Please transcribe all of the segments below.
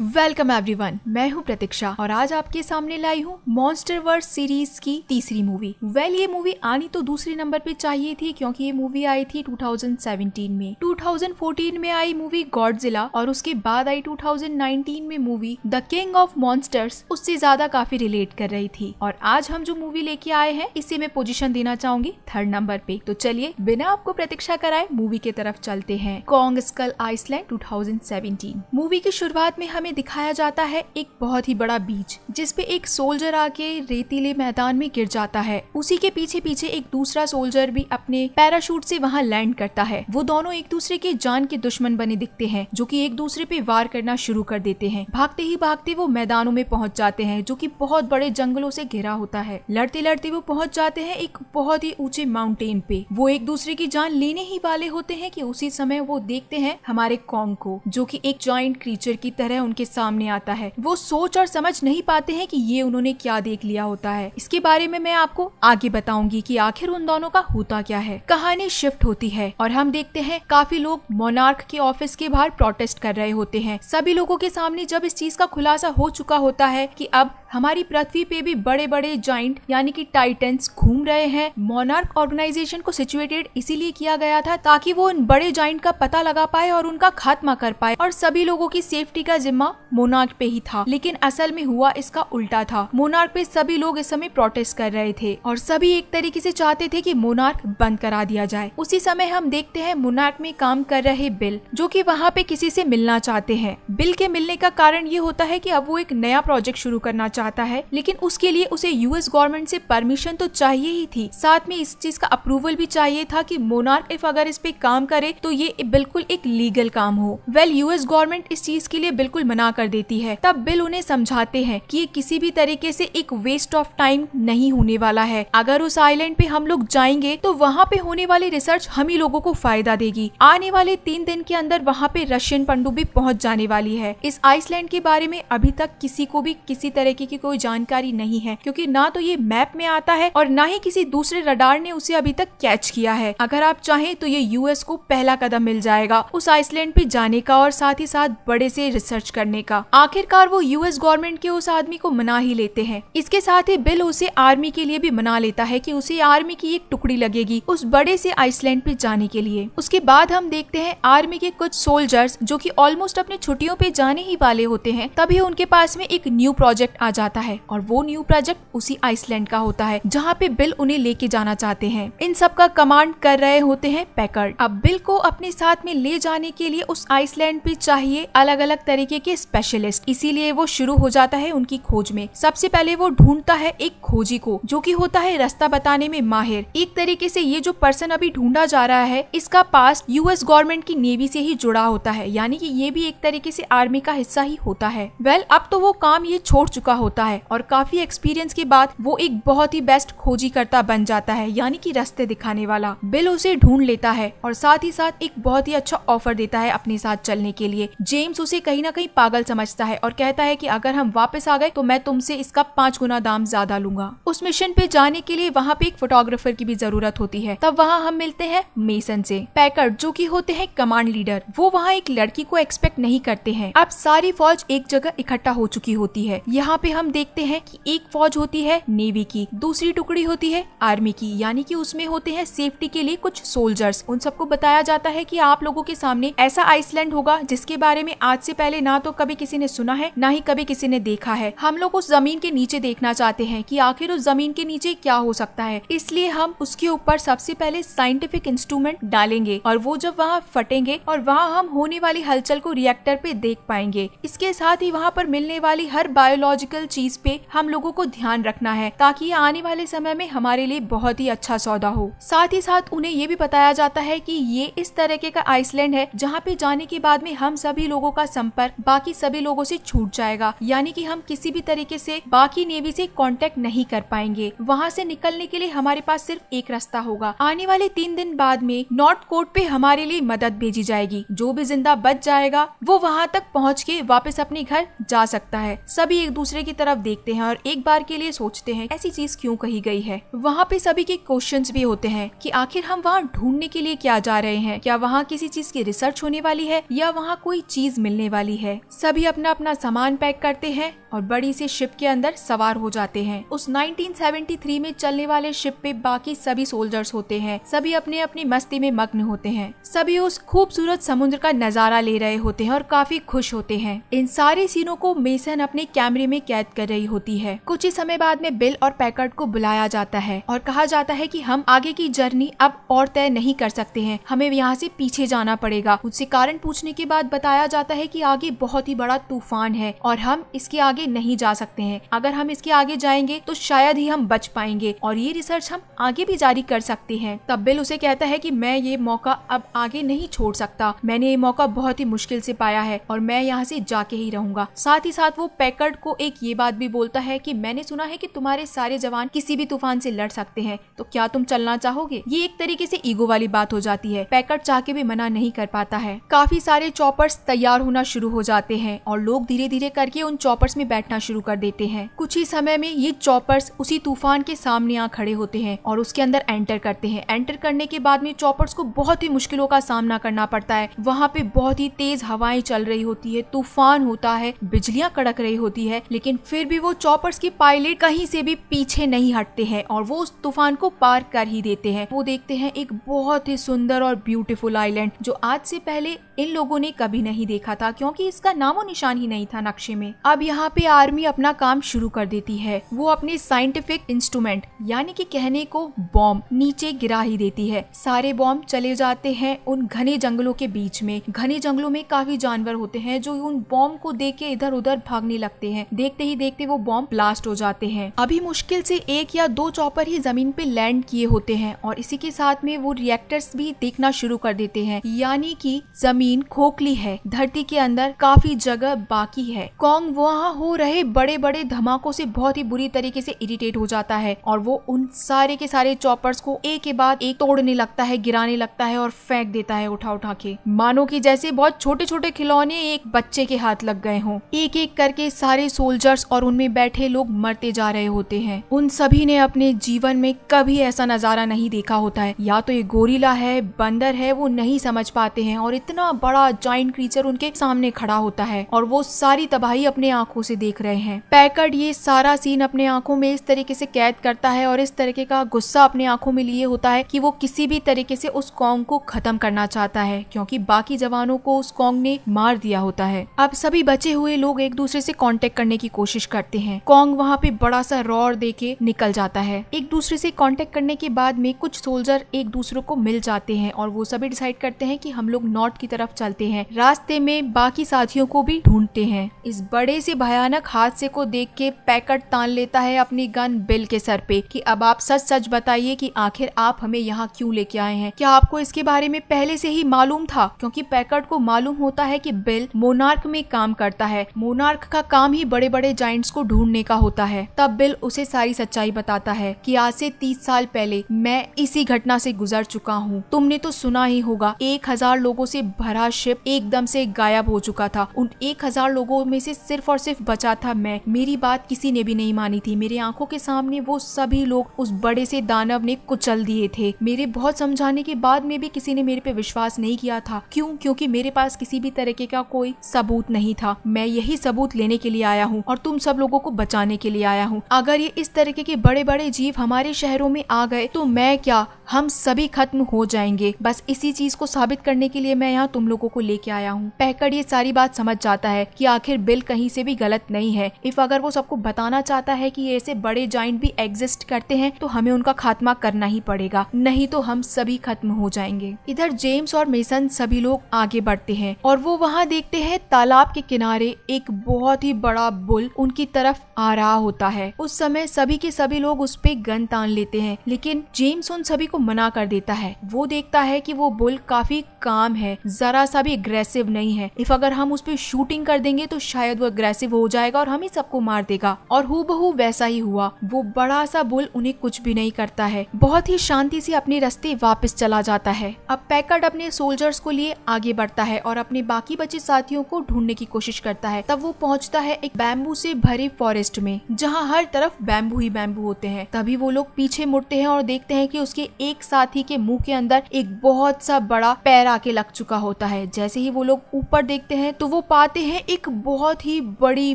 welcome everyone मैं हूं प्रतीक्षा और आज आपके सामने लाई हूं मॉन्स्टर वर्स सीरीज की तीसरी मूवी वेल well, ये मूवी आनी तो दूसरे नंबर पे चाहिए थी क्योंकि ये मूवी आई थी 2017 में 2014 में आई मूवी गॉडजिला और उसके बाद आई 2019 में movie the king of monsters उससे ज्यादा काफी रिलेट कर रही थी और आज हम जो मूवी लेके आए हैं इसे मैं पोजिशन देना चाहूंगी थर्ड नंबर पे तो चलिए बिना आपको प्रतीक्षा कराए मूवी के तरफ चलते हैं Kong skull island two movie की शुरुआत में हमें में दिखाया जाता है एक बहुत ही बड़ा बीच जिसपे एक सोल्जर आके रेतीले मैदान में गिर जाता है उसी के पीछे पीछे एक दूसरा सोल्जर भी अपने पैराशूट से वहाँ लैंड करता है वो दोनों एक दूसरे के जान के दुश्मन बने दिखते हैं जो की एक दूसरे पे वार करना शुरू कर देते हैं भागते ही भागते वो मैदानों में पहुंच जाते हैं जो की बहुत बड़े जंगलों से घिरा होता है लड़ते लड़ते वो पहुंच जाते हैं एक बहुत ही ऊंचे माउंटेन पे वो एक दूसरे की जान लेने ही वाले होते हैं कि उसी समय वो देखते हैं हमारे कॉन्ग को जो कि एक ज्वाइंट क्रीचर की तरह उनके के सामने आता है वो सोच और समझ नहीं पाते हैं कि ये उन्होंने क्या देख लिया होता है इसके बारे में मैं आपको आगे बताऊंगी कि आखिर उन दोनों का होता क्या है कहानी शिफ्ट होती है और हम देखते हैं काफी लोग मोनार्क के ऑफिस के बाहर प्रोटेस्ट कर रहे होते हैं सभी लोगों के सामने जब इस चीज का खुलासा हो चुका होता है की अब हमारी पृथ्वी पे भी बड़े बड़े ज्वाइंट यानी कि टाइटन्स घूम रहे हैं मोनार्क ऑर्गेनाइजेशन को सिचुएटेड इसीलिए किया गया था ताकि वो उन बड़े जॉइंट का पता लगा पाए और उनका खात्मा कर पाए और सभी लोगों की सेफ्टी का जिम्मा मोनार्क पे ही था लेकिन असल में हुआ इसका उल्टा था मोनार्क पे सभी लोग इस समय प्रोटेस्ट कर रहे थे और सभी एक तरीके से चाहते थे कि मोनार्क बंद करा दिया जाए उसी समय हम देखते हैं मोनार्क में काम कर रहे बिल जो कि वहाँ पे किसी से मिलना चाहते हैं बिल के मिलने का कारण ये होता है कि अब वो एक नया प्रोजेक्ट शुरू करना चाहता है लेकिन उसके लिए उसे यूएस गवर्नमेंट से परमिशन तो चाहिए ही थी साथ में इस चीज का अप्रूवल भी चाहिए था कि मोनार्क इफ अगर इस पे काम करे तो ये बिल्कुल एक लीगल काम हो वेल यूएस गवर्नमेंट इस चीज के लिए बिल्कुल मना कर देती है तब बिल उन्हें समझाते हैं कि ये किसी भी तरीके से एक वेस्ट ऑफ टाइम नहीं होने वाला है अगर उस आइलैंड पे हम लोग जाएंगे तो वहाँ पे होने वाली रिसर्च हम ही लोगों को फायदा देगी आने वाले तीन दिन के अंदर वहाँ पे रशियन पंडुबी पहुँच जाने वाली है इस आइसलैंड के बारे में अभी तक किसी को भी किसी तरीके की कोई जानकारी नहीं है क्योंकि ना तो ये मैप में आता है और ना ही किसी दूसरे रडार ने उसे अभी तक कैच किया है अगर आप चाहें तो ये यूएस को पहला कदम मिल जाएगा उस आइसलैंड पे जाने का और साथ ही साथ बड़े से रिसर्च करने करने का आखिरकार वो यूएस गवर्नमेंट के उस आदमी को मना ही लेते हैं इसके साथ ही बिल उसे आर्मी के लिए भी मना लेता है की उसे आर्मी की एक टुकड़ी लगेगी उस बड़े से आइसलैंड पे जाने के लिए उसके बाद हम देखते हैं आर्मी के कुछ सोल्जर्स जो की ऑलमोस्ट अपने छुट्टियों पे जाने ही वाले होते हैं तभी उनके पास में एक न्यू प्रोजेक्ट आ जाता है और वो न्यू प्रोजेक्ट उसी आइसलैंड का होता है जहाँ पे बिल उन्हें लेके जाना चाहते हैं इन सब का कमांड कर रहे होते हैं पैकर्ड अब बिल को अपने साथ में ले जाने के लिए उस आइसलैंड पे चाहिए अलग अलग तरीके के स्पेशलिस्ट इसीलिए वो शुरू हो जाता है उनकी खोज में सबसे पहले वो ढूंढता है एक खोजी को जो की होता है रास्ता बताने में माहिर एक तरीके से ये जो पर्सन अभी ढूंढा जा रहा है इसका पास यूएस गवर्नमेंट की नेवी से ही जुड़ा होता है यानी कि ये भी एक तरीके से आर्मी का हिस्सा ही होता है वेल well, अब तो वो काम ये छोड़ चुका होता है और काफी एक्सपीरियंस के बाद वो एक बहुत ही बेस्ट खोजी करता बन जाता है यानी कि रास्ते दिखाने वाला बिल उसे ढूंढ लेता है और साथ ही साथ एक बहुत ही अच्छा ऑफर देता है अपने साथ चलने के लिए जेम्स उसे कहीं ना कहीं पागल समझता है और कहता है कि अगर हम वापस आ गए तो मैं तुमसे इसका पांच गुना दाम ज्यादा लूंगा उस मिशन पे जाने के लिए वहाँ पे एक फोटोग्राफर की भी जरूरत होती है तब वहाँ हम मिलते हैं मेसन से पैकर जो की होते हैं कमांड लीडर वो वहाँ एक लड़की को एक्सपेक्ट नहीं करते हैं अब सारी फौज एक जगह इकट्ठा हो चुकी होती है यहाँ पे हम देखते हैं कि एक फौज होती है नेवी की दूसरी टुकड़ी होती है आर्मी की यानी कि उसमें होते हैं सेफ्टी के लिए कुछ सोल्जर्स उन सबको बताया जाता है कि आप लोगों के सामने ऐसा आइसलैंड होगा जिसके बारे में आज से पहले ना तो तो कभी किसी ने सुना है न ही कभी किसी ने देखा है हम लोग उस जमीन के नीचे देखना चाहते हैं कि आखिर उस जमीन के नीचे क्या हो सकता है इसलिए हम उसके ऊपर सबसे पहले साइंटिफिक इंस्ट्रूमेंट डालेंगे और वो जब वहाँ फटेंगे और वहाँ हम होने वाली हलचल को रिएक्टर पे देख पाएंगे इसके साथ ही वहाँ पर मिलने वाली हर बायोलॉजिकल चीज पे हम लोगों को ध्यान रखना है ताकि ये आने वाले समय में हमारे लिए बहुत ही अच्छा सौदा हो साथ ही साथ उन्हें ये भी बताया जाता है कि ये इस तरीके का आइसलैंड है जहाँ पे जाने के बाद में हम सभी लोगों का संपर्क बाकी सभी लोगों से छूट जाएगा यानी कि हम किसी भी तरीके से बाकी नेवी से कांटेक्ट नहीं कर पाएंगे वहाँ से निकलने के लिए हमारे पास सिर्फ एक रास्ता होगा आने वाले तीन दिन बाद में नॉर्थ कोर्ट पे हमारे लिए मदद भेजी जाएगी जो भी जिंदा बच जाएगा वो वहाँ तक पहुँच के वापस अपने घर जा सकता है सभी एक दूसरे की तरफ देखते हैं और एक बार के लिए सोचते हैं ऐसी चीज क्यों कही गई है वहाँ पे सभी के क्वेश्चन भी होते हैं की आखिर हम वहाँ ढूंढने के लिए क्या जा रहे हैं क्या वहाँ किसी चीज की रिसर्च होने वाली है या वहाँ कोई चीज मिलने वाली है सभी अपना अपना सामान पैक करते हैं और बड़ी सी शिप के अंदर सवार हो जाते हैं उस 1973 में चलने वाले शिप पे बाकी सभी सोल्जर्स होते हैं सभी अपने अपनी मस्ती में मग्न होते हैं सभी उस खूबसूरत समुद्र का नजारा ले रहे होते हैं और काफी खुश होते हैं इन सारे सीनों को मेसन अपने कैमरे में कैद कर रही होती है कुछ ही समय बाद में बिल और पैकर्ट को बुलाया जाता है और कहा जाता है की हम आगे की जर्नी अब और तय नहीं कर सकते हैं हमें यहाँ से पीछे जाना पड़ेगा उससे कारण पूछने के बाद बताया जाता है की आगे बहुत बहुत ही बड़ा तूफान है और हम इसके आगे नहीं जा सकते हैं अगर हम इसके आगे जाएंगे तो शायद ही हम बच पाएंगे और ये रिसर्च हम आगे भी जारी कर सकते हैं तब बिल उसे कहता है कि मैं ये मौका अब आगे नहीं छोड़ सकता मैंने ये मौका बहुत ही मुश्किल से पाया है और मैं यहाँ से जाके ही रहूंगा साथ ही साथ वो पैकर्ड को एक ये बात भी बोलता है की मैंने सुना है की तुम्हारे सारे जवान किसी भी तूफान से लड़ सकते हैं तो क्या तुम चलना चाहोगे ये एक तरीके से ईगो वाली बात हो जाती है पैकर्ड चाह के भी मना नहीं कर पाता है काफी सारे चॉपर्स तैयार होना शुरू हो जाते जाते हैं और लोग धीरे धीरे करके उन चॉपर्स में बैठना शुरू कर देते हैं कुछ ही समय में ये चॉपर्स उसी तूफान के सामने आ खड़े होते हैं और उसके अंदर एंटर करते हैं एंटर करने के बाद में चॉपर्स को बहुत ही मुश्किलों का सामना करना पड़ता है वहाँ पे बहुत ही तेज हवाएं चल रही होती है तूफान होता है बिजलियाँ कड़क रही होती है लेकिन फिर भी वो चॉपर्स के पायलट कहीं से भी पीछे नहीं हटते हैं और वो उस तूफान को पार कर ही देते हैं वो देखते हैं एक बहुत ही सुंदर और ब्यूटीफुल आइलैंड जो आज से पहले इन लोगों ने कभी नहीं देखा था क्योंकि इसका नामो निशान ही नहीं था नक्शे में अब यहाँ पे आर्मी अपना काम शुरू कर देती है वो अपने साइंटिफिक इंस्ट्रूमेंट यानी कि कहने को बॉम्ब नीचे गिरा ही देती है सारे बॉम्ब चले जाते हैं उन घने जंगलों के बीच में घने जंगलों में काफी जानवर होते हैं जो उन बॉम्ब को देख के इधर उधर भागने लगते हैं देखते ही देखते वो बॉम्ब ब्लास्ट हो जाते हैं अभी मुश्किल से एक या दो चौपर ही जमीन पे लैंड किए होते हैं और इसी के साथ में वो रिएक्टर्स भी देखना शुरू कर देते हैं यानी कि जमीन खोखली है धरती के अंदर काफी काफी जगह बाकी है कॉन्ग वहाँ हो रहे बड़े बड़े धमाकों से बहुत ही बुरी तरीके से इरिटेट हो जाता है और वो उन सारे के सारे चॉपर्स को एक के बाद एक तोड़ने लगता है गिराने लगता है और फेंक देता है उठा उठा के मानो की जैसे बहुत छोटे छोटे खिलौने एक बच्चे के हाथ लग गए हों एक एक करके सारे सोल्जर्स और उनमें बैठे लोग मरते जा रहे होते हैं उन सभी ने अपने जीवन में कभी ऐसा नजारा नहीं देखा होता है या तो ये गोरीला है बंदर है वो नहीं समझ पाते हैं और इतना बड़ा जॉइंट क्रीचर उनके सामने खड़ा होता होता है और वो सारी तबाही अपने आंखों से देख रहे हैं पैकर्ड ये सारा सीन अपने आंखों में इस तरीके से कैद करता है और इस तरीके का गुस्सा अपने आंखों में लिए होता है कि वो किसी भी तरीके से उस कॉन्ग को खत्म करना चाहता है क्योंकि बाकी जवानों को उस कॉन्ग ने मार दिया होता है अब सभी बचे हुए लोग एक दूसरे से कॉन्टेक्ट करने की कोशिश करते हैं कॉन्ग वहाँ पे बड़ा सा रोर दे के निकल जाता है एक दूसरे से कॉन्टेक्ट करने के बाद में कुछ सोल्जर एक दूसरे को मिल जाते हैं और वो सभी डिसाइड करते हैं कि हम लोग नॉर्थ की तरफ चलते हैं रास्ते में बाकी साथियों को भी ढूंढते हैं इस बड़े से भयानक हादसे को देख के पैकेट तान लेता है अपनी गन बिल के सर पे कि अब आप सच सच बताइए कि आखिर आप हमें यहाँ क्यों लेके आए हैं क्या आपको इसके बारे में पहले से ही मालूम था क्योंकि पैकेट को मालूम होता है कि बिल मोनार्क में काम करता है मोनार्क का काम ही बड़े बड़े जाइंट्स को ढूंढने का होता है तब बिल उसे सारी सच्चाई बताता है कि आज से तीस साल पहले मैं इसी घटना से गुजर चुका हूँ तुमने तो सुना ही होगा एक हजार लोगों से भरा शिप एकदम से गायब हो चुका था उन एक हजार लोगों में से सिर्फ और सिर्फ बचा था मैं मेरी बात किसी ने भी नहीं मानी थी मेरी आंखों के सामने वो सभी लोग उस बड़े से दानव ने कुचल दिए थे मेरे बहुत समझाने के बाद में भी किसी ने मेरे पे विश्वास नहीं किया था क्यूँ क्योंकि मेरे पास किसी भी तरीके का कोई सबूत नहीं था मैं यही सबूत लेने के लिए आया हूँ और तुम सब लोगों को बचाने के लिए आया हूँ अगर ये इस तरीके के बड़े बड़े जीव हमारे शहरों में आ गए तो मैं क्या हम सभी खत्म हो जाएंगे बस इसी चीज को साबित करने के लिए मैं यहाँ तुम लोगों को लेके आया हूँ पहकड़ ये सारी बात समझ जाता है कि आखिर बिल कहीं से भी गलत नहीं है इफ अगर वो सबको बताना चाहता है कि ऐसे बड़े जॉइंट भी एग्जिस्ट करते हैं तो हमें उनका खात्मा करना ही पड़ेगा नहीं तो हम सभी खत्म हो जाएंगे इधर जेम्स और मेसन सभी लोग आगे बढ़ते हैं और वो वहाँ देखते हैं तालाब के किनारे एक बहुत ही बड़ा बुल उनकी तरफ आ रहा होता है उस समय सभी के सभी लोग उस पर गन तान लेते हैं लेकिन जेम्स उन सभी को मना कर देता है वो देखता है कि वो बुल काफी काम है जरा सा भी एग्रेसिव नहीं है इफ अगर हम उस पे शूटिंग कर देंगे तो शायद वो अग्रेसिव हो जाएगा और हमें सबको मार देगा और हु बहू वैसा ही हुआ वो बड़ा सा बुल उन्हें कुछ भी नहीं करता है बहुत ही शांति से अपने रास्ते वापस चला जाता है अब पैकर्ड अपने सोल्जर्स को लिए आगे बढ़ता है और अपने बाकी बचे साथियों को ढूंढने की कोशिश करता है तब वो पहुँचता है एक बैम्बू से भरे फॉरेस्ट में जहाँ हर तरफ बैम्बू ही बैम्बू होते हैं तभी वो लोग पीछे मुड़ते हैं और देखते हैं की उसके एक साथी के मुँह के अंदर एक बहुत सा बड़ा पैर आके लग चुका होता है जैसे ही वो लोग ऊपर देखते हैं तो वो वो पाते हैं एक बहुत ही बड़ी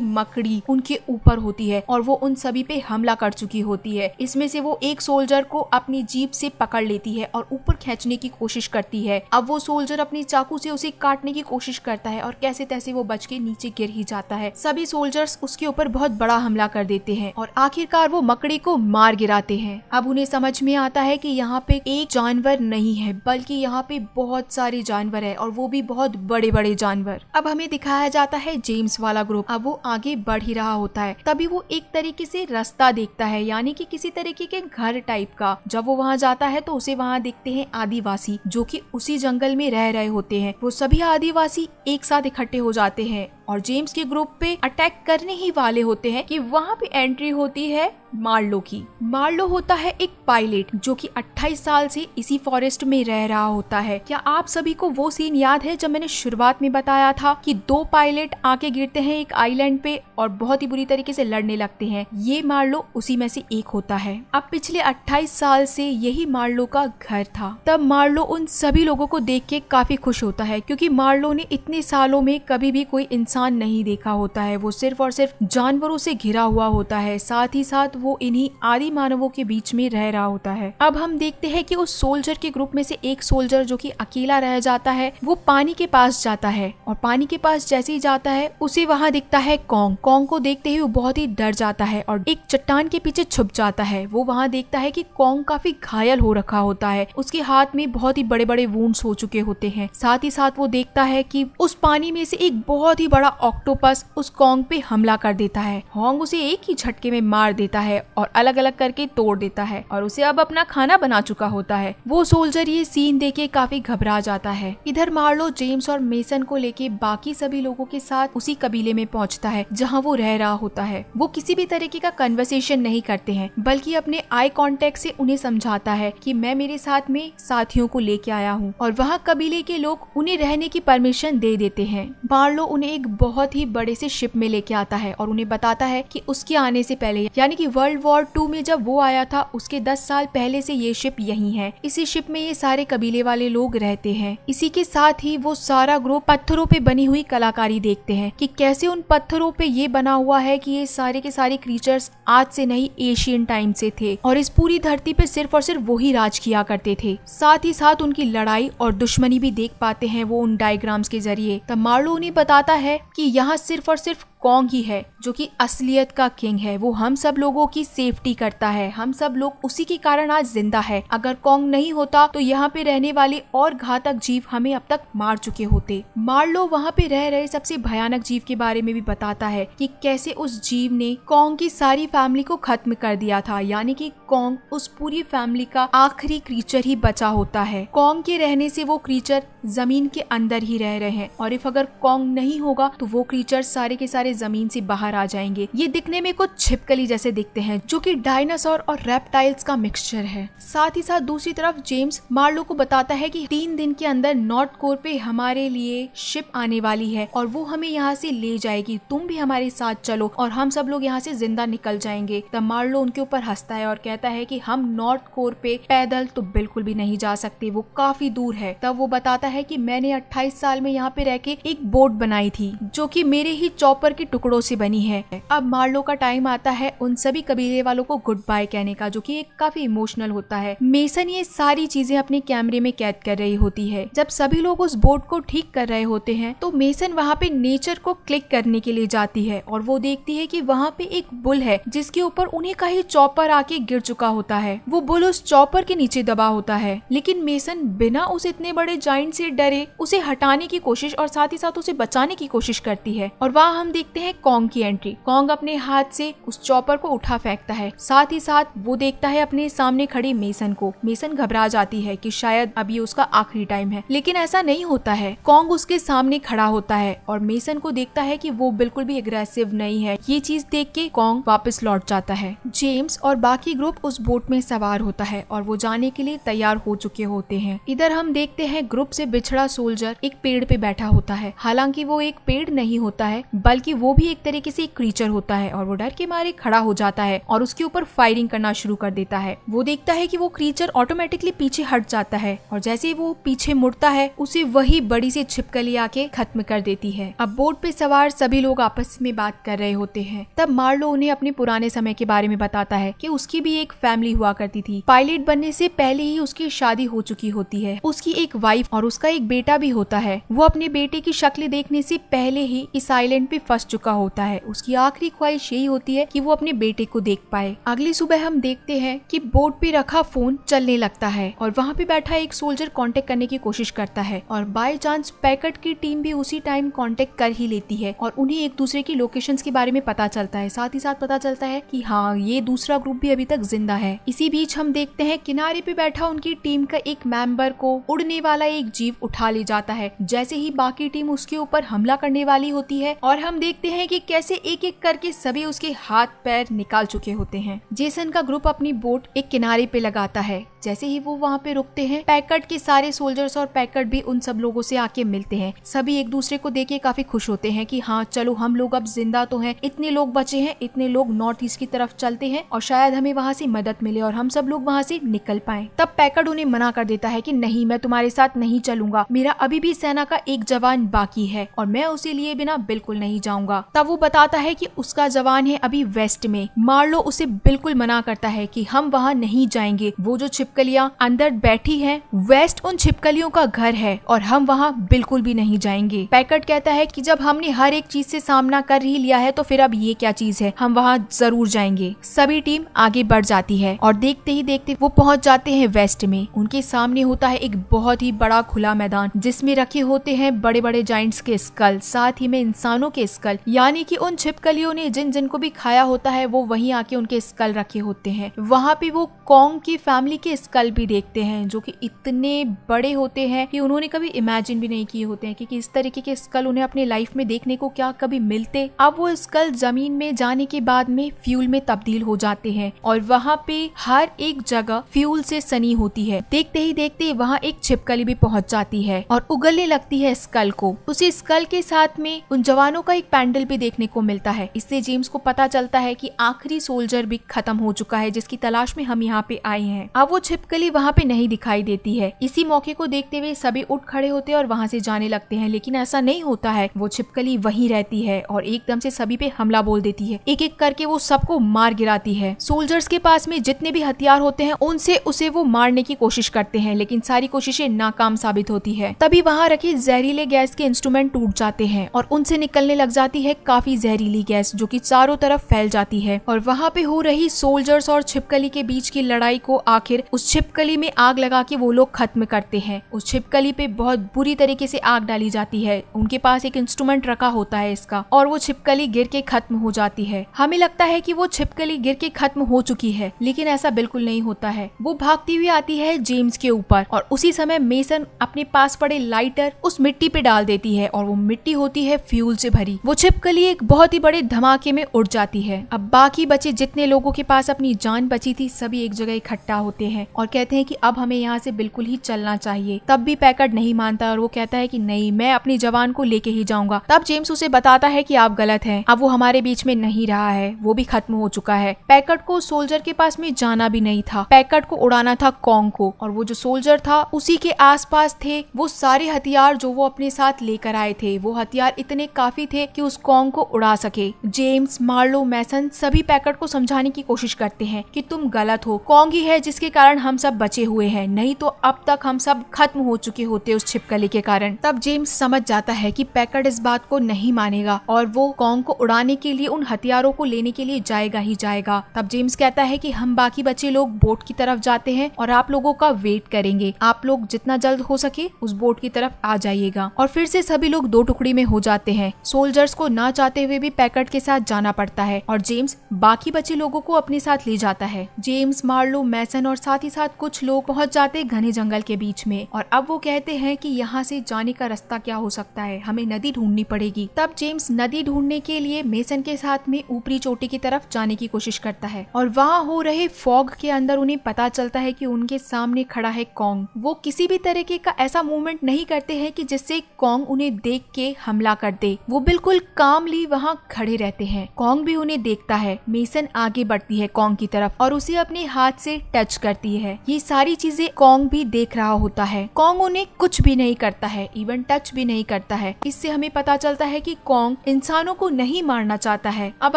मकड़ी उनके ऊपर होती है और वो उन सभी पे हमला कर चुकी होती है इसमें से वो एक सोल्जर को अपनी जीप से पकड़ लेती है और ऊपर खींचने की कोशिश करती है अब वो सोल्जर अपनी चाकू से उसे काटने की कोशिश करता है और कैसे तैसे वो बच के नीचे गिर ही जाता है सभी सोल्जर्स उसके ऊपर बहुत बड़ा हमला कर देते हैं और आखिरकार वो मकड़ी को मार गिराते हैं अब उन्हें समझ में आता है की यहाँ पे एक जानवर नहीं है बल्कि यहाँ पे बहुत सारे जानवर है और वो भी बहुत बड़े बड़े जानवर अब हमें दिखाया जाता है जेम्स वाला ग्रुप अब वो आगे बढ़ ही रहा होता है तभी वो एक तरीके से रास्ता देखता है यानी कि किसी तरीके के घर टाइप का जब वो वहाँ जाता है तो उसे वहाँ देखते हैं आदिवासी जो कि उसी जंगल में रह रहे होते हैं वो सभी आदिवासी एक साथ इकट्ठे हो जाते हैं और जेम्स के ग्रुप पे अटैक करने ही वाले होते हैं कि वहाँ पे एंट्री होती है मार्लो की मार्लो होता है एक पायलट जो कि 28 साल से इसी फॉरेस्ट में रह रहा होता है क्या आप सभी को वो सीन याद है जब मैंने शुरुआत में बताया था कि दो पायलट आके गिरते हैं एक आइलैंड पे और बहुत ही बुरी तरीके से लड़ने लगते हैं ये मार्लो उसी में से एक होता है अब पिछले 28 साल से यही मार्लो का घर था तब मार्लो उन सभी लोगों को देख के काफी खुश होता है क्योंकि मार्लो ने इतने सालों में कभी भी कोई इंसान इंसान नहीं देखा होता है वो सिर्फ और सिर्फ जानवरों से घिरा हुआ होता है साथ ही साथ वो इन्हीं आदि मानवों के बीच में रह रहा होता है अब हम देखते हैं कि उस सोल्जर के ग्रुप में से एक सोल्जर जो कि अकेला रह जाता है वो पानी के पास जाता है और पानी के पास जैसे ही जाता है उसे वहाँ दिखता है कॉन्ग कॉन्ग को देखते ही वो बहुत ही डर जाता है और एक चट्टान के पीछे छुप जाता है वो वहाँ देखता है कि कॉन्ग काफी घायल हो रखा होता है उसके हाथ में बहुत ही बड़े बड़े वूंड्स हो चुके होते हैं साथ ही साथ वो देखता है कि उस पानी में से एक बहुत ही बड़ा बड़ा ऑक्टोपस उस कॉन्ग पे हमला कर देता है होंग उसे एक ही झटके में मार देता है और अलग अलग करके तोड़ देता है और उसे अब अपना खाना बना चुका होता है वो सोल्जर ये सीन देख के काफी घबरा जाता है इधर मार्लो जेम्स और मेसन को लेके बाकी सभी लोगों के साथ उसी कबीले में पहुँचता है जहाँ वो रह रहा होता है वो किसी भी तरीके का कन्वर्सेशन नहीं करते हैं बल्कि अपने आई कॉन्टेक्ट से उन्हें समझाता है कि मैं मेरे साथ में साथियों को लेके आया हूँ और वहाँ कबीले के लोग उन्हें रहने की परमिशन दे देते हैं मार्लो उन्हें एक बहुत ही बड़े से शिप में लेके आता है और उन्हें बताता है कि उसके आने से पहले यानी कि वर्ल्ड वॉर टू में जब वो आया था उसके दस साल पहले से ये शिप यही है इसी शिप में ये सारे कबीले वाले लोग रहते हैं इसी के साथ ही वो सारा ग्रुप पत्थरों पे बनी हुई कलाकारी देखते हैं कि कैसे उन पत्थरों पे ये बना हुआ है कि ये सारे के सारे क्रीचर्स आज से नहीं एशियन टाइम से थे और इस पूरी धरती पे सिर्फ और सिर्फ वही राज किया करते थे साथ ही साथ उनकी लड़ाई और दुश्मनी भी देख पाते हैं वो उन डायग्राम्स के जरिए तब मार्लो उन्हें बताता है कि यहाँ सिर्फ और सिर्फ कॉन्ग ही है जो कि असलियत का किंग है वो हम सब लोगों की सेफ्टी करता है हम सब लोग उसी के कारण आज जिंदा है अगर कॉन्ग नहीं होता तो यहाँ पे रहने वाले और घातक जीव हमें अब तक मार चुके होते मार्लो वहाँ पे रह रहे सबसे भयानक जीव के बारे में भी बताता है कि कैसे उस जीव ने कॉन्ग की सारी फैमिली को खत्म कर दिया था यानी कि कॉन्ग उस पूरी फैमिली का आखिरी क्रीचर ही बचा होता है कॉन्ग के रहने से वो क्रीचर जमीन के अंदर ही रह रहे हैं और इफ अगर कॉन्ग नहीं होगा तो वो क्रीचर सारे के सारे जमीन से बाहर आ जाएंगे ये दिखने में कुछ छिपकली जैसे दिखते हैं जो की डायनासोर और रेप्टाइल्स का मिक्सचर है साथ ही साथ दूसरी तरफ जेम्स मार्लो को बताता है की तीन दिन के अंदर नॉर्थ कोर पे हमारे लिए शिप आने वाली है और वो हमें यहाँ से ले जाएगी तुम भी हमारे साथ चलो और हम सब लोग यहाँ से जिंदा निकल जाएंगे तब मार्लो उनके ऊपर हंसता है और कहता है की हम नॉर्थ कोर पे पैदल तो बिल्कुल भी नहीं जा सकते वो काफी दूर है तब वो बताता है की मैंने अट्ठाईस साल में यहाँ पे रह के एक बोट बनाई थी जो कि मेरे ही चौपर के के टुकड़ों से बनी है अब मार्लो का टाइम आता है उन सभी कबीले वालों को गुड बाय कहने का जो की एक काफी इमोशनल होता है मेसन ये सारी चीजें अपने कैमरे में कैद कर रही होती है जब सभी लोग उस बोट को ठीक कर रहे होते हैं तो मेसन वहाँ पे नेचर को क्लिक करने के लिए जाती है और वो देखती है की वहाँ पे एक बुल है जिसके ऊपर उन्हें का ही चौपर आके गिर चुका होता है वो बुल उस चौपर के नीचे दबा होता है लेकिन मेसन बिना उस इतने बड़े जाइंट से डरे उसे हटाने की कोशिश और साथ ही साथ उसे बचाने की कोशिश करती है और वहाँ हम देखते देखते हैं कॉन्ग की एंट्री कॉन्ग अपने हाथ से उस चॉपर को उठा फेंकता है साथ ही साथ वो देखता है अपने सामने खड़े मेसन को मेसन घबरा जाती है कि शायद अभी उसका आखिरी टाइम है लेकिन ऐसा नहीं होता है कॉन्ग उसके सामने खड़ा होता है और मेसन को देखता है कि वो बिल्कुल भी एग्रेसिव नहीं है ये चीज देख के कॉन्ग वापस लौट जाता है जेम्स और बाकी ग्रुप उस बोट में सवार होता है और वो जाने के लिए तैयार हो चुके होते हैं इधर हम देखते हैं ग्रुप से बिछड़ा सोल्जर एक पेड़ पे बैठा होता है हालांकि वो एक पेड़ नहीं होता है बल्कि वो भी एक तरीके से एक क्रीचर होता है और वो डर के मारे खड़ा हो जाता है और उसके ऊपर फायरिंग करना शुरू कर देता है वो देखता है कि वो क्रीचर ऑटोमेटिकली पीछे हट जाता है और जैसे वो पीछे मुड़ता है उसे वही बड़ी से छिपकली आके खत्म कर देती है अब बोट पे सवार सभी लोग आपस में बात कर रहे होते हैं तब मार्लो उन्हें अपने पुराने समय के बारे में बताता है कि उसकी भी एक फैमिली हुआ करती थी पायलट बनने से पहले ही उसकी शादी हो चुकी होती है उसकी एक वाइफ और उसका एक बेटा भी होता है वो अपने बेटे की शक्ल देखने से पहले ही इस आइलैंड पे फंस चुका होता है उसकी आखिरी ख्वाहिश यही होती है कि वो अपने बेटे को देख पाए अगली सुबह हम देखते हैं कि बोर्ड पे रखा फोन चलने लगता है और वहाँ पे बैठा एक सोल्जर कांटेक्ट करने की कोशिश करता है और बाय चांस पैकेट की टीम भी उसी टाइम कांटेक्ट कर ही लेती है और उन्हें एक दूसरे की लोकेशंस के बारे में पता चलता है साथ ही साथ पता चलता है कि हाँ ये दूसरा ग्रुप भी अभी तक जिंदा है इसी बीच हम देखते हैं किनारे पे बैठा उनकी टीम का एक मेंबर को उड़ने वाला एक जीव उठा ले जाता है जैसे ही बाकी टीम उसके ऊपर हमला करने वाली होती है और हम देख देखते हैं कि कैसे एक एक करके सभी उसके हाथ पैर निकाल चुके होते हैं जेसन का ग्रुप अपनी बोट एक किनारे पे लगाता है जैसे ही वो वहाँ पे रुकते हैं पैकट के सारे सोल्जर्स और पैकट भी उन सब लोगों से आके मिलते हैं सभी एक दूसरे को देख के काफी खुश होते हैं कि हाँ चलो हम लोग अब जिंदा तो हैं इतने लोग बचे हैं इतने लोग नॉर्थ ईस्ट की तरफ चलते हैं और शायद हमें वहाँ से मदद मिले और हम सब लोग वहाँ से निकल पाए तब पैकट उन्हें मना कर देता है की नहीं मैं तुम्हारे साथ नहीं चलूंगा मेरा अभी भी सेना का एक जवान बाकी है और मैं उसे लिए बिना बिल्कुल नहीं जाऊंगा तब वो बताता है की उसका जवान है अभी वेस्ट में मार्लो उसे बिल्कुल मना करता है की हम वहाँ नहीं जाएंगे वो जो छिप छिपकलियां अंदर बैठी हैं वेस्ट उन छिपकलियों का घर है और हम वहाँ बिल्कुल भी नहीं जाएंगे पैकेट कहता है कि जब हमने हर एक चीज से सामना कर ही लिया है तो फिर अब ये क्या चीज है हम वहाँ जरूर जाएंगे सभी टीम आगे बढ़ जाती है और देखते ही देखते वो पहुँच जाते हैं वेस्ट में उनके सामने होता है एक बहुत ही बड़ा खुला मैदान जिसमे रखे होते हैं बड़े बड़े जाइंट्स के स्कल साथ ही में इंसानों के स्कल यानी की उन छिपकलियों ने जिन जिनको भी खाया होता है वो वही आके उनके स्कल रखे होते हैं वहाँ पे वो कॉन्ग की फैमिली के स्कल भी देखते हैं जो कि इतने बड़े होते हैं कि उन्होंने कभी इमेजिन भी नहीं किए होते हैं कि किस तरीके के स्कल उन्हें अपने लाइफ में देखने को क्या कभी मिलते अब वो स्कल जमीन में जाने के बाद में फ्यूल में तब्दील हो जाते हैं और वहाँ पे हर एक जगह फ्यूल से सनी होती है देखते ही देखते वहाँ एक छिपकली भी पहुँच जाती है और उगलने लगती है स्कल को उसी स्कल के साथ में उन जवानों का एक पैंडल भी देखने को मिलता है इससे जेम्स को पता चलता है की आखिरी सोल्जर भी खत्म हो चुका है जिसकी तलाश में हम यहाँ पे आए हैं अब वो छिपकली वहाँ पे नहीं दिखाई देती है इसी मौके को देखते हुए सभी उठ खड़े होते हैं और वहाँ से जाने लगते हैं लेकिन ऐसा नहीं होता है वो छिपकली वहीं रहती है और एकदम से सभी पे हमला बोल देती है एक एक करके वो सबको मार गिराती है सोल्जर्स के पास में जितने भी हथियार होते हैं उनसे उसे वो मारने की कोशिश करते हैं लेकिन सारी कोशिशें नाकाम साबित होती है तभी वहाँ रखे जहरीले गैस के इंस्ट्रूमेंट टूट जाते हैं और उनसे निकलने लग जाती है काफी जहरीली गैस जो की चारों तरफ फैल जाती है और वहाँ पे हो रही सोल्जर्स और छिपकली के बीच की लड़ाई को आखिर उस छिपकली में आग लगा के वो लोग खत्म करते हैं उस छिपकली पे बहुत बुरी तरीके से आग डाली जाती है उनके पास एक इंस्ट्रूमेंट रखा होता है इसका और वो छिपकली गिर के खत्म हो जाती है हमें लगता है की वो छिपकली गिर के खत्म हो चुकी है लेकिन ऐसा बिल्कुल नहीं होता है वो भागती हुई आती है जेम्स के ऊपर और उसी समय मेसन अपने पास पड़े लाइटर उस मिट्टी पे डाल देती है और वो मिट्टी होती है फ्यूल से भरी वो छिपकली एक बहुत ही बड़े धमाके में उड़ जाती है अब बाकी बचे जितने लोगों के पास अपनी जान बची थी सभी एक जगह इकट्ठा होते हैं हैं और कहते हैं कि अब हमें यहाँ से बिल्कुल ही चलना चाहिए तब भी पैकर्ड नहीं मानता और वो कहता है कि नहीं मैं अपनी जवान को लेके ही जाऊंगा तब जेम्स उसे बताता है कि आप गलत हैं अब वो हमारे बीच में नहीं रहा है वो भी खत्म हो चुका है पैकर्ड को सोल्जर के पास में जाना भी नहीं था पैकर्ड को उड़ाना था कॉन्ग को और वो जो सोल्जर था उसी के आस थे वो सारे हथियार जो वो अपने साथ लेकर आए थे वो हथियार इतने काफी थे कि उस कॉन्ग को उड़ा सके जेम्स मार्लो मैसन सभी पैकेट को समझाने की कोशिश करते हैं कि तुम गलत हो कॉन्ग ही है जिसके कारण कारण हम सब बचे हुए हैं नहीं तो अब तक हम सब खत्म हो चुके होते उस छिपकली के कारण तब जेम्स समझ जाता है कि पैकर्ड इस बात को नहीं मानेगा और वो कॉन्ग को उड़ाने के लिए उन हथियारों को लेने के लिए जाएगा ही जाएगा तब जेम्स कहता है कि हम बाकी बचे लोग बोट की तरफ जाते हैं और आप लोगों का वेट करेंगे आप लोग जितना जल्द हो सके उस बोट की तरफ आ जाइएगा और फिर से सभी लोग दो टुकड़ी में हो जाते हैं सोल्जर्स को ना चाहते हुए भी पैकर्ड के साथ जाना पड़ता है और जेम्स बाकी बचे लोगों को अपने साथ ले जाता है जेम्स मार्लो मैसन और साथ साथ ही साथ कुछ लोग पहुंच जाते घने जंगल के बीच में और अब वो कहते हैं कि यहाँ से जाने का रास्ता क्या हो सकता है हमें नदी ढूंढनी पड़ेगी तब जेम्स नदी ढूंढने के लिए मेसन के साथ में ऊपरी चोटी की तरफ जाने की कोशिश करता है और वहाँ हो रहे फॉग के अंदर उन्हें पता चलता है की उनके सामने खड़ा है कॉन्ग वो किसी भी तरीके का ऐसा मूवमेंट नहीं करते हैं की जिससे कॉन्ग उन्हें देख के हमला कर दे वो बिल्कुल कामली वहाँ खड़े रहते हैं कॉन्ग भी उन्हें देखता है मेसन आगे बढ़ती है कॉन्ग की तरफ और उसे अपने हाथ से टच करती है रही है ये सारी चीजें कॉन्ग भी देख रहा होता है कॉन्ग उन्हें कुछ भी नहीं करता है इवन टच भी नहीं करता है इससे हमें पता चलता है कि कॉन्ग इंसानों को नहीं मारना चाहता है अब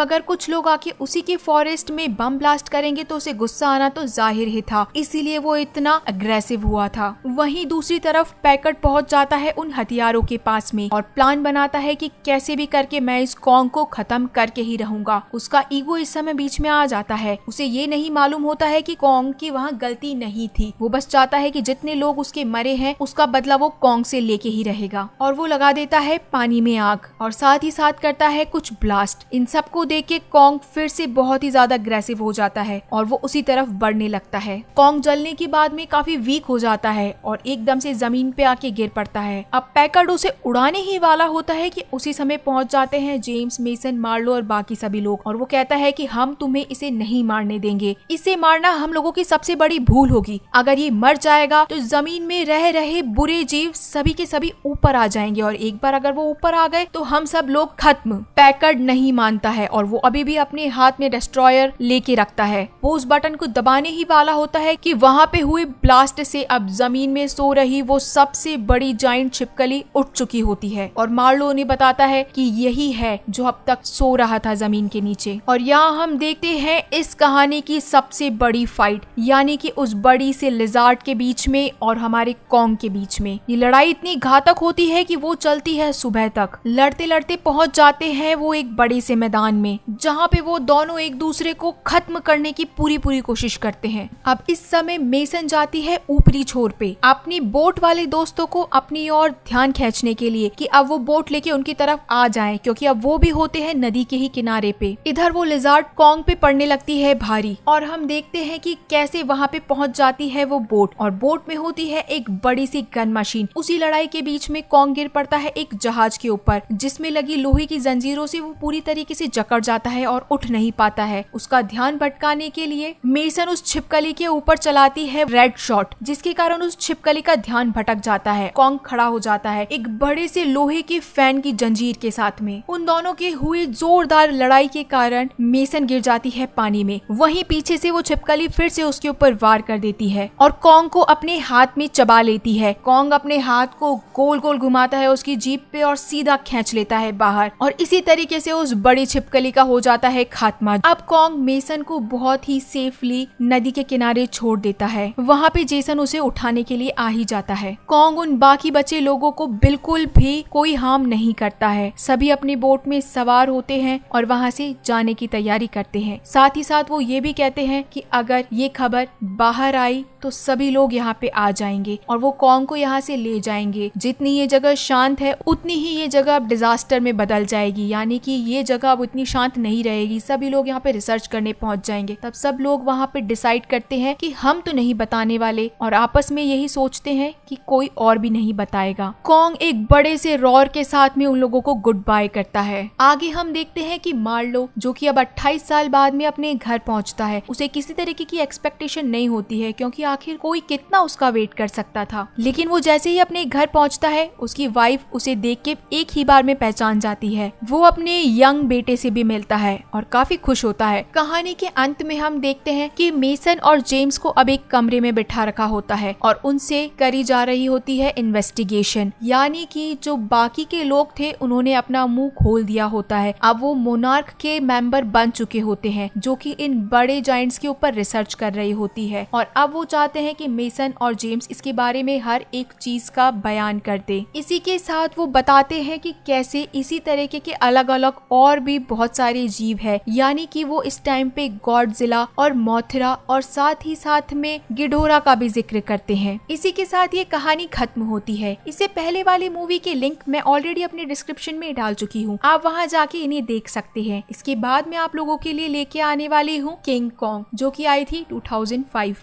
अगर कुछ लोग आके उसी के फॉरेस्ट में बम ब्लास्ट करेंगे तो उसे गुस्सा आना तो जाहिर ही था इसीलिए वो इतना अग्रेसिव हुआ था वहीं दूसरी तरफ पैकेट पहुंच जाता है उन हथियारों के पास में और प्लान बनाता है कि कैसे भी करके मैं इस कॉन्ग को खत्म करके ही रहूंगा उसका ईगो इस समय बीच में आ जाता है उसे ये नहीं मालूम होता है कि कॉन्ग की वहाँ गलती नहीं थी वो बस चाहता है कि जितने लोग उसके मरे हैं उसका बदला वो कॉन्ग से लेके ही रहेगा और वो लगा देता है पानी में आग और साथ ही साथ करता है कुछ ब्लास्ट इन सबको देख के कॉन्ग फिर से बहुत ही ज्यादा अग्रेसिव हो जाता है और वो उसी तरफ बढ़ने लगता है कॉन्ग जलने के बाद में काफी वीक हो जाता है और एकदम से जमीन पे आके गिर पड़ता है अब पैकर्ड उसे उड़ाने ही वाला होता है कि उसी समय पहुंच जाते हैं जेम्स मेसन मार्लो और बाकी सभी लोग और वो कहता है कि हम तुम्हें इसे नहीं मारने देंगे इसे मारना हम लोगों की सबसे बड़ी बड़ी भूल होगी अगर ये मर जाएगा तो जमीन में रह रहे बुरे जीव सभी के सभी ऊपर आ जाएंगे और एक बार अगर वो ऊपर आ गए तो हम सब लोग खत्म पैकर्ड नहीं मानता है और वो अभी भी अपने हाथ में डिस्ट्रॉयर लेके रखता है वो उस बटन को दबाने ही वाला होता है कि वहां पे हुए ब्लास्ट से अब जमीन में सो रही वो सबसे बड़ी जॉइंट छिपकली उठ चुकी होती है और मार्लो ने बताता है कि यही है जो अब तक सो रहा था जमीन के नीचे और यहाँ हम देखते हैं इस कहानी की सबसे बड़ी फाइट यानी कि कि उस बड़ी से लिजार्ड के बीच में और हमारे कॉन्ग के बीच में ये लड़ाई इतनी घातक होती है कि वो चलती है सुबह तक लड़ते लड़ते पहुंच जाते हैं वो एक बड़े से मैदान में जहाँ पे वो दोनों एक दूसरे को खत्म करने की पूरी पूरी कोशिश करते हैं अब इस समय मेसन जाती है ऊपरी छोर पे अपनी बोट वाले दोस्तों को अपनी ओर ध्यान खींचने के लिए कि अब वो बोट लेके उनकी तरफ आ जाए क्योंकि अब वो भी होते हैं नदी के ही किनारे पे इधर वो लिजार्ट कॉन्ग पे पड़ने लगती है भारी और हम देखते हैं कि कैसे वहाँ पे पे पहुंच जाती है वो बोट और बोट में होती है एक बड़ी सी गन मशीन उसी लड़ाई के बीच में कॉन्ग गिर पड़ता है एक जहाज के ऊपर जिसमें लगी लोहे की जंजीरों से वो पूरी तरीके से जकड़ जाता है और उठ नहीं पाता है उसका ध्यान भटकाने के लिए मेसन उस छिपकली के ऊपर चलाती है रेड शॉट जिसके कारण उस छिपकली का ध्यान भटक जाता है कॉन्ग खड़ा हो जाता है एक बड़े से लोहे के फैन की जंजीर के साथ में उन दोनों के हुए जोरदार लड़ाई के कारण मेसन गिर जाती है पानी में वहीं पीछे से वो छिपकली फिर से उसके ऊपर वार कर देती है और कॉन्ग को अपने हाथ में चबा लेती है कॉन्ग अपने हाथ को गोल गोल घुमाता है उसकी जीप पे और सीधा खींच लेता है बाहर और इसी तरीके से उस बड़ी छिपकली का हो जाता है खात्मा अब कॉन्ग मेसन को बहुत ही सेफली नदी के किनारे छोड़ देता है वहाँ पे जेसन उसे उठाने के लिए आ ही जाता है कॉन्ग उन बाकी बचे लोगों को बिल्कुल भी कोई हार्म नहीं करता है सभी अपने बोट में सवार होते हैं और वहाँ से जाने की तैयारी करते हैं साथ ही साथ वो ये भी कहते हैं कि अगर ये खबर बाहर आई तो सभी लोग यहाँ पे आ जाएंगे और वो कॉन्ग को यहाँ से ले जाएंगे जितनी ये जगह शांत है उतनी ही ये जगह अब डिजास्टर में बदल जाएगी यानी कि ये जगह अब उतनी शांत नहीं रहेगी सभी लोग यहाँ पे रिसर्च करने पहुंच जाएंगे तब सब लोग वहाँ पे डिसाइड करते हैं कि हम तो नहीं बताने वाले और आपस में यही सोचते हैं कि कोई और भी नहीं बताएगा कॉन्ग एक बड़े से रॉर के साथ में उन लोगों को गुड बाय करता है आगे हम देखते हैं कि मार्लो जो कि अब 28 साल बाद में अपने घर पहुंचता है उसे किसी तरीके की एक्सपेक्टेशन नहीं होती है क्योंकि आखिर कोई कितना उसका वेट कर सकता था लेकिन वो जैसे ही अपने घर पहुंचता है उसकी वाइफ उसे देख के एक ही बार में पहचान जाती है वो अपने यंग बेटे से भी मिलता है और काफी खुश होता है कहानी के अंत में हम देखते हैं कि मेसन और जेम्स को अब एक कमरे में बैठा रखा होता है और उनसे करी जा रही होती है इन्वेस्टिगेशन यानी कि जो बाकी के लोग थे उन्होंने अपना मुंह खोल दिया होता है अब वो मोनार्क के मेंबर बन चुके होते हैं जो कि इन बड़े जॉइंट्स के ऊपर रिसर्च कर रही होती है और अब वो चाहते हैं कि मेसन और जेम्स इसके बारे में हर एक चीज का बयान कर दे इसी के साथ वो बताते हैं कि कैसे इसी तरीके के अलग अलग और भी बहुत सारे जीव है यानी कि वो इस टाइम पे गॉड जिला और मोथरा और साथ ही साथ में गिडोरा का भी जिक्र करते हैं इसी के साथ ये कहानी खत्म होती है इससे पहले वाली मूवी के लिंक मैं ऑलरेडी अपने डिस्क्रिप्शन में डाल चुकी हूँ आप वहाँ जाके इन्हें देख सकते हैं इसके बाद मैं आप लोगों के लिए लेके आने वाली हूँ किंग कॉन्ग जो की आई थी टू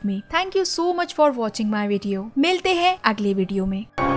में thank you you so much for watching my video मिलते हैं अगले वीडियो में